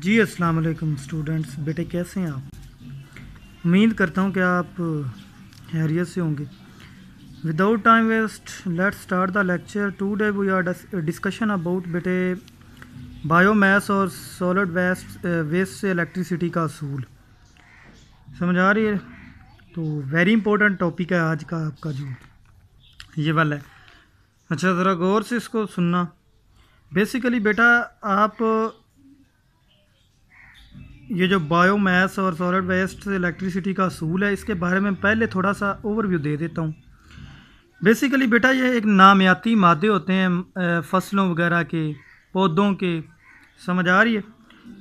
जी अस्सलाम वालेकुम स्टूडेंट्स बेटे कैसे हैं आप उम्मीद करता हूँ कि आप हैरियत से होंगे without time waste let start the lecture today we are discussion about बेटे बायोमास और सॉलिड वेस्ट वेस्ट से इलेक्ट्रिसिटी का असूल समझ आ रही है तो वेरी इंपॉर्टेंट टॉपिक है आज का आपका जो ये वाला है अच्छा ज़रा गौर से इसको सुनना बेसिकली बेटा आप ये जो बायो मैस और सॉलिड वेस्ट इलेक्ट्रिसिटी का असूल है इसके बारे में पहले थोड़ा सा ओवरव्यू दे देता हूँ बेसिकली बेटा ये एक नामियाती मादे होते हैं फसलों वगैरह के पौधों के समझ आ रही है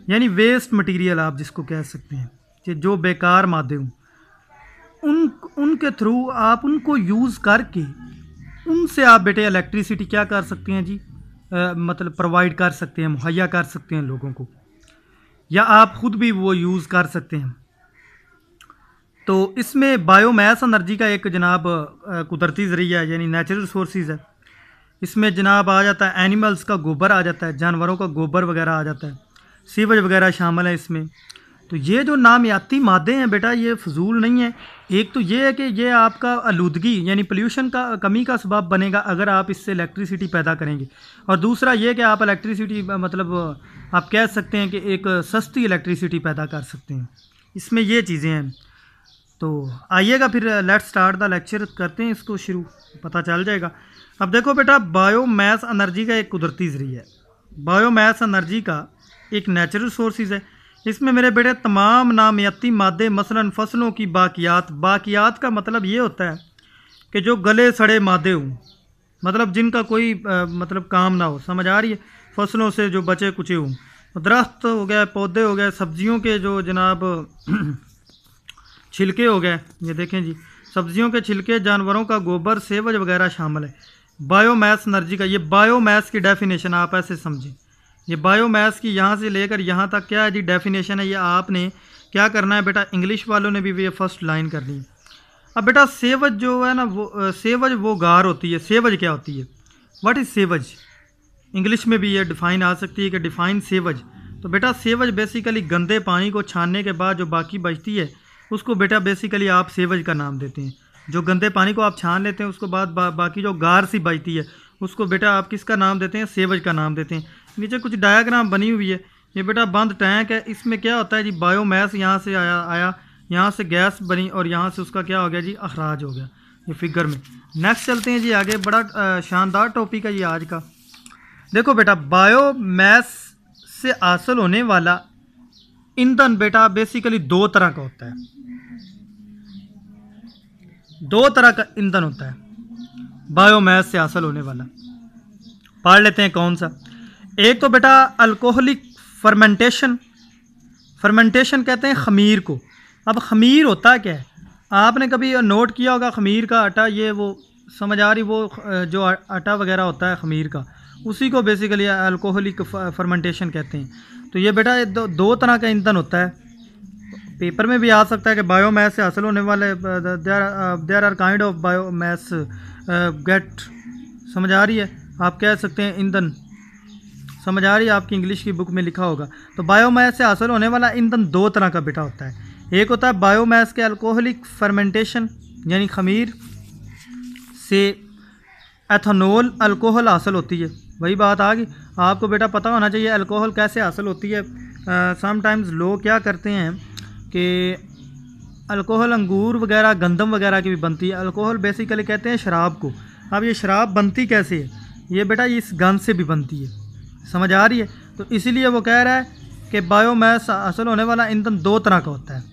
यानी वेस्ट मटेरियल आप जिसको कह सकते हैं कि जो बेकार मादे हों उन उनके थ्रू आप उनको यूज़ करके उनसे आप बेटे इलेक्ट्रिसिटी क्या कर सकते हैं जी आ, मतलब प्रोवाइड कर सकते हैं मुहैया कर सकते हैं लोगों को या आप ख़ुद भी वो यूज़ कर सकते हैं तो इसमें बायोमास एनर्जी का एक जनाब कुदरती ज़रिया है यानी नेचुरल रिसोर्स है इसमें जनाब आ जाता है एनिमल्स का गोबर आ जाता है जानवरों का गोबर वगैरह आ जाता है सीवज वगैरह शामिल है इसमें तो ये जो नामियाती मादे हैं बेटा ये फजूल नहीं है एक तो ये है कि ये आपका आलूदगी यानी पोल्यूशन का कमी का सबब बनेगा अगर आप इससे इलेक्ट्रिसिटी पैदा करेंगे और दूसरा ये कि आप इलेक्ट्रिसिटी मतलब आप कह सकते हैं कि एक सस्ती इलेक्ट्रिसिटी पैदा कर सकते हैं इसमें ये चीज़ें हैं तो आइएगा फिर लेट स्टार्ट द लेक्चर करते हैं इसको शुरू पता चल जाएगा अब देखो बेटा बायो मैथ एनर्जी का एक कुदरती ज़रिया है बायो मैथ एनर्जी का एक नेचुरल सोर्सेज है इसमें मेरे बेटे तमाम नामियाती मादे मसलन फसलों की बाकियात बाकियात का मतलब ये होता है कि जो गले सड़े मादे हों मतलब जिनका कोई आ, मतलब काम ना हो समझ आ रही है फसलों से जो बचे कुचे हों दरख्त हो गए पौधे हो गए सब्जियों के जो जनाब छिलके हो गए ये देखें जी सब्जियों के छिलके जानवरों का गोबर सेवज वगैरह शामिल है बायोमैस एनर्जी का ये बायोमैस की डेफिनेशन आप ऐसे समझें ये बायोमास की यहाँ से लेकर यहाँ तक क्या है जी डेफिनेशन है ये आपने क्या करना है बेटा इंग्लिश वालों ने भी ये फर्स्ट लाइन कर ली अब बेटा सेवज जो है ना वो सेवज वो गार होती है सेवज क्या होती है व्हाट इज़ सेवज इंग्लिश में भी ये डिफ़ाइन आ सकती है कि डिफ़ाइन सेवज तो बेटा सेवज बेसिकली गंदे पानी को छानने के बाद जो बाकी बचती है उसको बेटा बेसिकली आप सेवज का नाम देते हैं जो गंदे पानी को आप छान लेते हैं उसको बाद बा, बाकी जो गार सी बचती है उसको बेटा आप किसका नाम देते हैं सेवज का नाम देते हैं नीचे कुछ डायाग्राम बनी हुई है ये बेटा बंद टैंक है इसमें क्या होता है जी बायोमैस यहाँ से आया आया यहाँ से गैस बनी और यहाँ से उसका क्या हो गया जी अखराज हो गया ये फिगर में नेक्स्ट चलते हैं जी आगे बड़ा शानदार टॉपिक है ये आज का देखो बेटा बायोमैस से हासिल होने वाला ईंधन बेटा बेसिकली दो तरह का होता है दो तरह का ईंधन होता है बायोमैस से हासिल होने वाला पढ़ लेते हैं कौन सा एक तो बेटा अल्कोहलिक फर्मेंटेशन फर्मेंटेशन कहते हैं खमीर को अब खमीर होता क्या है आपने कभी नोट किया होगा खमीर का आटा ये वो समझ आ रही वो जो आटा वगैरह होता है खमीर का उसी को बेसिकली अल्कोहलिक फर्मेंटेशन कहते हैं तो ये बेटा दो, दो तरह का ईंधन होता है पेपर में भी आ सकता है कि बायोमैस से हासिल होने वाले there are kind of biomass get समझ आ रही है आप कह सकते हैं ईंधन समझ आ रही है आपकी इंग्लिश की बुक में लिखा होगा तो बायोमैस से हासिल होने वाला ईंधन दो तरह का बेटा होता है एक होता है बायोमैस के अल्कोहलिक फर्मेंटेशन यानी खमीर से एथनोल अल्कोहल हासिल होती है वही बात आ गई आपको बेटा पता होना चाहिए अल्कोहल कैसे हासिल होती है समटाइम्स लोग क्या करते हैं कि अल्कोहल अंगूर वगैरह गंदम वगैरह की भी बनती है अल्कोहल बेसिकली कहते हैं शराब को अब ये शराब बनती कैसे है ये बेटा इस गंद से भी बनती है समझ आ रही है तो इसीलिए वो कह रहा है कि बायोमास हासिल होने वाला ईंधन दो तरह का होता है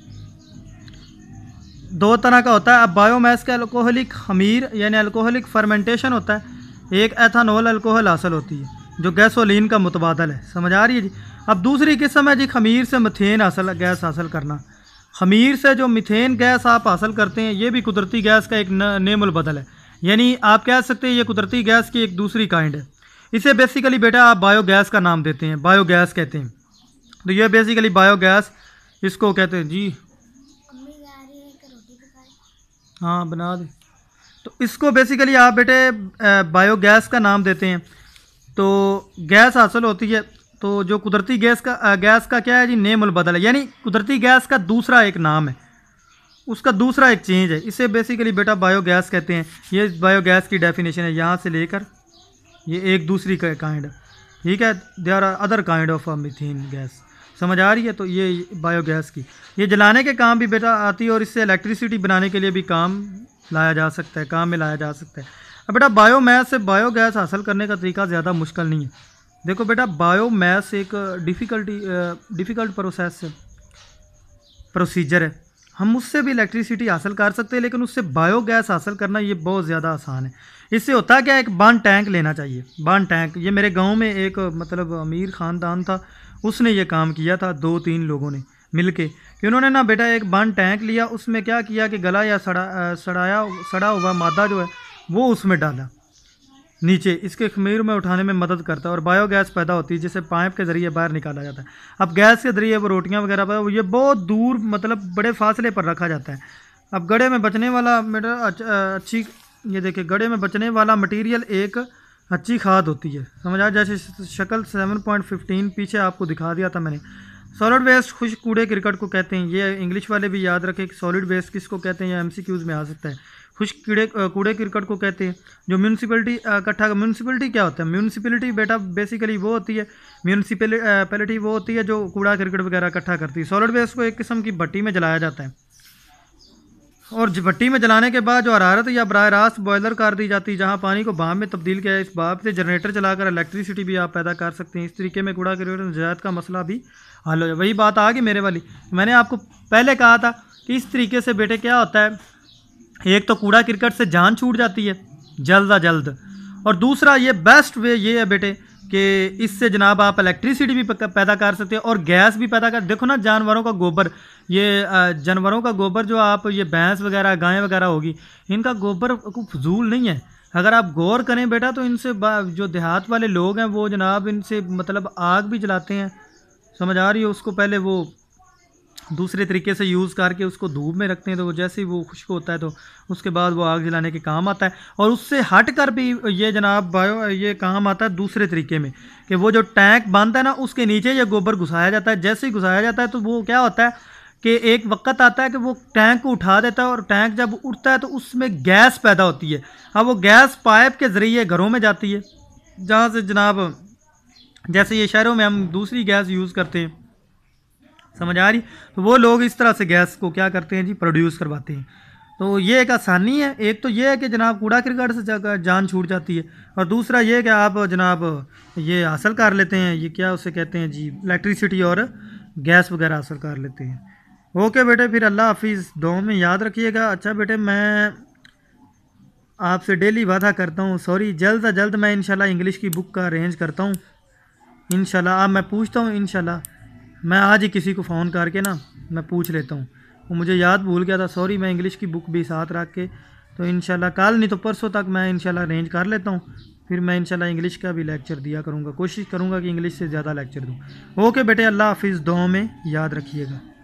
दो तरह का होता है अब बायोमास का अल्कोहलिक खमीर यानी अल्कोहलिक फर्मेंटेशन होता है एक एथानोल अल्कोहल हासिल होती है जो गैसोलिन का मुतबादल है समझ आ रही है जी अब दूसरी किस्म है जी खमीर से मथेन हासिल गैस हासिल करना खमीर से जो मिथेन गैस आप हासिल करते हैं ये भी कुदरती गैस का एक नेमुल बदल है यानी आप कह सकते हैं ये कुदरती गैस की एक दूसरी काइंड है इसे बेसिकली बेटा आप बायोगैस का नाम देते हैं बायोगैस कहते हैं तो ये बेसिकली बायोगैस इसको कहते हैं जी हाँ बना दे तो इसको बेसिकली आप बेटे बायोगैस का नाम देते हैं तो गैस हासिल होती है तो जो कुदरती गैस का गैस का क्या है जी नेम बदल है यानी कुदरती गैस का दूसरा एक नाम है उसका दूसरा एक चेंज है इसे बेसिकली बेटा बायोगैस कहते हैं ये बायोगैस की डेफिनेशन है यहाँ से लेकर ये एक दूसरी काइंड ठीक है they are other kind of methane gas समझ आ रही है तो ये बायोगैस की ये जलाने के काम भी बेटा आती है और इससे इलेक्ट्रिसिटी बनाने के लिए भी काम लाया जा सकता है काम में लाया जा सकता है अब बेटा बायोमैस से बायोगैस हासिल करने का तरीका ज़्यादा मुश्किल नहीं है देखो बेटा बायोमैस एक डिफ़िकल्टी डिफ़िकल्ट प्रोसेस प्रोसीजर है हम उससे भी इलेक्ट्रिसिटी हासिल कर सकते हैं लेकिन उससे बायोगैस हासिल करना ये बहुत ज़्यादा आसान है इससे होता क्या एक बान टैंक लेना चाहिए बान टैंक ये मेरे गांव में एक मतलब अमीर ख़ानदान था उसने ये काम किया था दो तीन लोगों ने मिल के कि उन्होंने ना बेटा एक बान टैंक लिया उसमें क्या किया कि गला या सड़ा सड़ाया सड़ा हुआ मादा जो है वो उसमें डाला नीचे इसके खमीर में उठाने में मदद करता है और बायोगैस पैदा होती है जिसे पाइप के ज़रिए बाहर निकाला जाता है अब गैस के ज़रिए वो रोटियाँ वगैरह पर ये बहुत दूर मतलब बड़े फासले पर रखा जाता है अब गड़े में बचने वाला मेटर अच्छी ये देखिए गड़े में बचने वाला मटीरियल एक अच्छी खाद होती है समझ आ जैसे शक्ल सेवन पॉइंट फिफ्टीन पीछे आपको दिखा दिया था मैंने सॉलिड वेस्ट खुश कूड़े क्रिकेट को कहते हैं ये इंग्लिश वाले भी याद रखें कि सॉलिड वेस्ट किसको कहते हैं या एम में आ सकता है खुश कीड़े कूड़े क्रिकेट को कहते हैं जो म्यूनसिपलिटी इकट्ठा म्यूनसिपलिटी क्या होता है म्यूनसिपलिटी बेटा बेसिकली वो होती है म्यूनसिपलिटी वो होती है जो कूड़ा क्रिकेट वगैरह इकट्ठा करती है सॉलिड वेस्ट को एक किस्म की भट्टी में जलाया जाता है और भट्टी में जलाने के बाद जो हरारत या बरह रास्त बॉयलर कर दी जाती है जहाँ पानी को बाम में तब्दील किया इस बाप से जनरेटर चलाकर इलेक्ट्रिसिटी भी आप पैदा कर सकते हैं इस तरीके में कूड़ा क्रिकेट नजायत का मसला भी हल हो जाए वही बात आ गई मेरे वाली मैंने आपको पहले कहा था कि इस तरीके से बेटे क्या होता है एक तो कूड़ा क्रिकेट से जान छूट जाती है जल्द आ जल्द और दूसरा ये बेस्ट वे ये है बेटे कि इससे जनाब आप इलेक्ट्रिसिटी भी पैदा कर सकते हैं और गैस भी पैदा कर देखो ना जानवरों का गोबर ये जानवरों का गोबर जो आप ये भैंस वगैरह गायें वगैरह होगी इनका गोबर को फजूल नहीं है अगर आप गौर करें बेटा तो इनसे जो देहात वाले लोग हैं वो जनाब इनसे मतलब आग भी जलाते हैं समझ आ रही है उसको पहले वो दूसरे तरीके से यूज़ करके उसको धूप में रखते हैं तो जैसे ही वो खुश्क होता है तो उसके बाद वो आग जलाने के काम आता है और उससे हट कर भी ये जनाब बायो ये काम आता है दूसरे तरीके में कि वो जो टैंक बांधता है ना उसके नीचे ये गोबर घुसाया जाता है जैसे ही घुसाया जाता है तो वो क्या होता है कि एक वक्त आता है कि वो टैंक को उठा देता है और टैंक जब उठता है तो उसमें गैस पैदा होती है अब वो गैस पाइप के ज़रिए घरों में जाती है जहाँ से जनाब जैसे ये शहरों में हम दूसरी गैस यूज़ करते हैं समझ आ रही तो वो लोग इस तरह से गैस को क्या करते हैं जी प्रोड्यूस करवाते हैं तो ये एक आसानी है एक तो ये है कि जनाब कूड़ा क्रिकेट से जान छूट जाती है और दूसरा ये है कि आप जनाब ये हासिल कर लेते हैं ये क्या उसे कहते हैं जी इलेक्ट्रिसिटी और गैस वगैरह हासिल कर लेते हैं ओके बेटे फिर अल्लाह हाफिज़ दो में याद रखिएगा अच्छा बेटे मैं आपसे डेली वादा करता हूँ सॉरी जल्द से जल्द मैं इंशाल्लाह इंग्लिश की बुक का अरेंज करता हूँ इंशाल्लाह अब मैं पूछता हूँ इंशाल्लाह मैं आज ही किसी को फ़ोन करके ना मैं पूछ लेता हूँ वो मुझे याद भूल गया था सॉरी मैं इंग्लिश की बुक भी साथ रख के तो इन कल नहीं तो परसों तक मैं इन अरेंज कर लेता हूँ फिर मैं इनशाला इंग्लिश का भी लेक्चर दिया करूँगा कोशिश करूँगा कि इंग्लिश से ज़्यादा लेक्चर दूँ ओके बेटे अल्लाह हाफिज़ दो में याद रखिएगा